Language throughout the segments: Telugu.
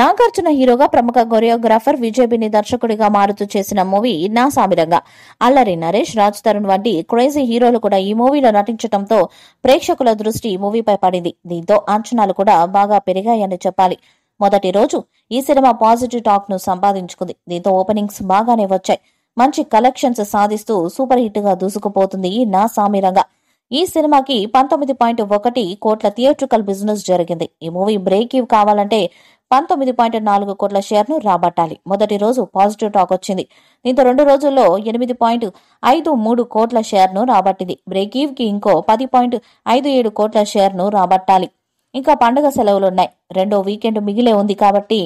నాగార్జున హీరోగా ప్రముఖ కొరియోగ్రాఫర్ విజయబిని దర్శకుడిగా మారుతూ చేసిన మూవీ నా సామిరంగా అల్లరి నరేష్ రాజ్ తరుణ్ వంటి క్రేజీ హీరోలు కూడా ఈ మూవీలో నటించడంతో ప్రేక్షకుల దృష్టి ఈ మూవీపై పడింది దీంతో అంచనాలు కూడా బాగా పెరిగాయని చెప్పాలి మొదటి రోజు ఈ సినిమా పాజిటివ్ టాక్ ను సంపాదించుకుంది దీంతో ఓపెనింగ్స్ బాగానే వచ్చాయి మంచి కలెక్షన్స్ సాధిస్తూ సూపర్ హిట్ గా దూసుకుపోతుంది నా సామిరంగా ఈ సినిమాకి పంతొమ్మిది పాయింట్ ఒకటి కోట్ల థియేట్రికల్ బిజినెస్ జరిగింది ఈ మూవీ బ్రేక్ ఇవ్ కావాలంటే పంతొమ్మిది పాయింట్ నాలుగు కోట్ల షేర్ను రాబట్టాలి మొదటి రోజు పాజిటివ్ టాక్ వచ్చింది దీంతో రెండు రోజుల్లో ఎనిమిది పాయింట్ ఐదు మూడు కోట్ల షేర్ను రాబట్టింది బ్రేక్ కి ఇంకో పది పాయింట్ ఐదు ఏడు కోట్ల షేర్ను రాబట్టాలి ఇంకా పండుగ సెలవులున్నాయి రెండో వీకెండ్ మిగిలే ఉంది కాబట్టి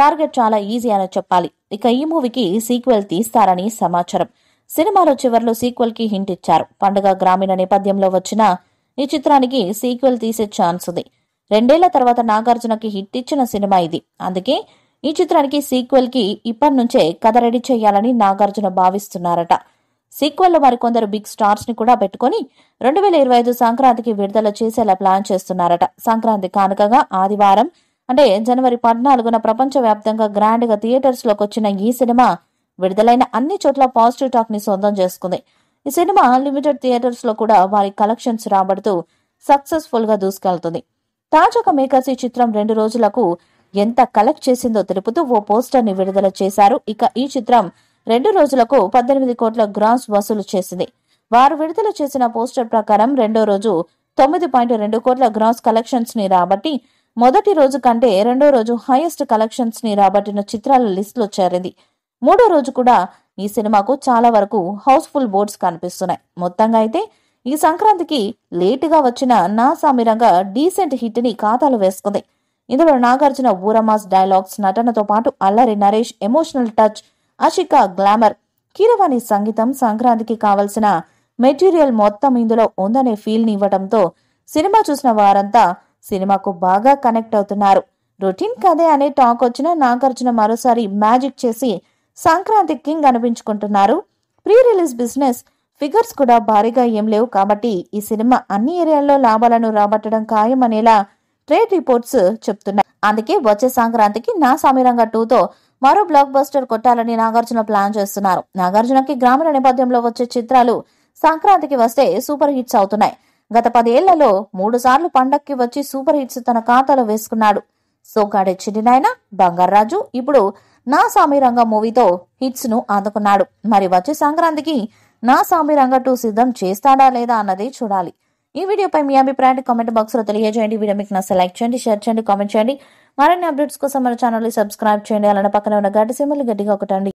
టార్గెట్ చాలా ఈజీ అని చెప్పాలి ఇక ఈ మూవీకి సీక్వెల్ తీస్తారని సమాచారం సినిమాలో చివరిలో సీక్వెల్ కి హింట్ ఇచ్చారు పండుగ గ్రామీణ నేపథ్యంలో వచ్చిన ఈ చిత్రానికి సీక్వెల్ తీసే ఛాన్స్ ఉంది రెండేళ్ల తర్వాత నాగార్జునకి హిట్ ఇచ్చిన సినిమా ఇది అందుకే ఈ చిత్రానికి సీక్వెల్ కి ఇప్పటి నుంచే కథ రెడీ చేయాలని నాగార్జున భావిస్తున్నారట సీక్వెల్ లో మరికొందరు బిగ్ స్టార్స్ ని కూడా పెట్టుకుని రెండు వేల ఇరవై ఐదు సంక్రాంతికి విడుదల చేసేలా ప్లాన్ చేస్తున్నారట సంక్రాంతి కానుకగా ఆదివారం అంటే జనవరి పద్నాలుగున వ్యాప్తంగా గ్రాండ్ గా థియేటర్స్ లోకి వచ్చిన ఈ సినిమా విడుదలైన అన్ని చోట్ల పాజిటివ్ టాక్ ని సొంతం చేసుకుంది ఈ సినిమా లిమిటెడ్ థియేటర్స్ లో కూడా వారి కలెక్షన్స్ రాబడుతూ సక్సెస్ఫుల్ గా దూసుకెళ్తుంది తాజాగా మేకర్స్ చిత్రం రెండు రోజులకు ఎంత కలెక్ట్ చేసిందో తెలుపుతూ ఓ పోస్టర్ ని విడుదల చేశారు ఇక ఈ చిత్రం రెండు రోజులకు పద్దెనిమిది కోట్ల గ్రాస్ వసూలు చేసింది వారు విడుదల చేసిన పోస్టర్ ప్రకారం రెండో రోజు తొమ్మిది పాయింట్ రెండు కోట్ల గ్రాస్ కలెక్షన్స్ ని రాబట్టి మొదటి రోజు కంటే రెండో రోజు హైయెస్ట్ కలెక్షన్స్ ని రాబట్టిన చిత్రాల లిస్ట్ లో చేరింది మూడో రోజు కూడా ఈ సినిమాకు చాలా వరకు హౌస్ఫుల్ బోర్డ్స్ కనిపిస్తున్నాయి మొత్తంగా అయితే ఈ సంక్రాంతికి లేటుగా వచ్చిన నా సమీరంగా డీసెంట్ హిట్ని ఖాతాలో వేసుకుంది ఇందులో నాగార్జున ఊరమాస్ డైలాగ్స్ నటనతో పాటు Allari Naresh emotional touch Ashika glamour Keeravani సంగీతం సంక్రాంతికి కావలసిన మెటీరియల్ మొత్తం ఇందులో ఉందనే ఫీల్ని ఇవ్వడంతో సినిమా చూసిన వారంతా సినిమాకు బాగా కనెక్ట్ అవుతున్నారు రొటీన్ కదే అనే టాక్ వచ్చిన నాగార్జున మరోసారి మ్యాజిక్ చేసి సంక్రాంతి కింగ్ అనిపించుకుంటున్నారు ప్రీ రిలీజ్ బిజినెస్ ఫిగర్స్ కూడా భారీగా ఏం లేవు కాబట్టి ఈ సినిమా అన్ని ఏరియాల్లో లాభాలను రాబట్టడం ఖాయం అనేలా ట్రేడ్ రిపోర్ట్స్ చెప్తున్నాయి అందుకే వచ్చే సంక్రాంతికి నా టూ టూతో మరో బ్లాక్ బస్టర్ కొట్టాలని నాగార్జున ప్లాన్ చేస్తున్నారు నాగార్జునకి గ్రామీణ నేపథ్యంలో వచ్చే చిత్రాలు సంక్రాంతికి వస్తే సూపర్ హిట్స్ అవుతున్నాయి గత పదేళ్లలో మూడు సార్లు పండక్కి వచ్చి సూపర్ హిట్స్ తన ఖాతాలో వేసుకున్నాడు సోగాడే చిడినాయన బంగారాజు ఇప్పుడు నా సామిరంగ మూవీతో హిట్స్ ను అందుకున్నాడు మరి వచ్చే సంక్రాంతికి నా రంగ టూ సిద్ధం చేస్తాడా లేదా అన్నది చూడాలి ఈ వీడియోపై మీ అభిప్రాయాన్ని కామెంట్ బాక్స్లో తెలియజేయండి వీడియో మీకు నచ్చ లైక్ చేయండి షేర్ చేయండి కామెంట్ చేయండి మరిన్ని అప్డేట్స్ కోసం మన ఛానల్ని సబ్స్క్రైబ్ చేయండి అలానే పక్కన ఉన్న గడ్డి సిమ్మల్ని గట్టిగా ఒకటండి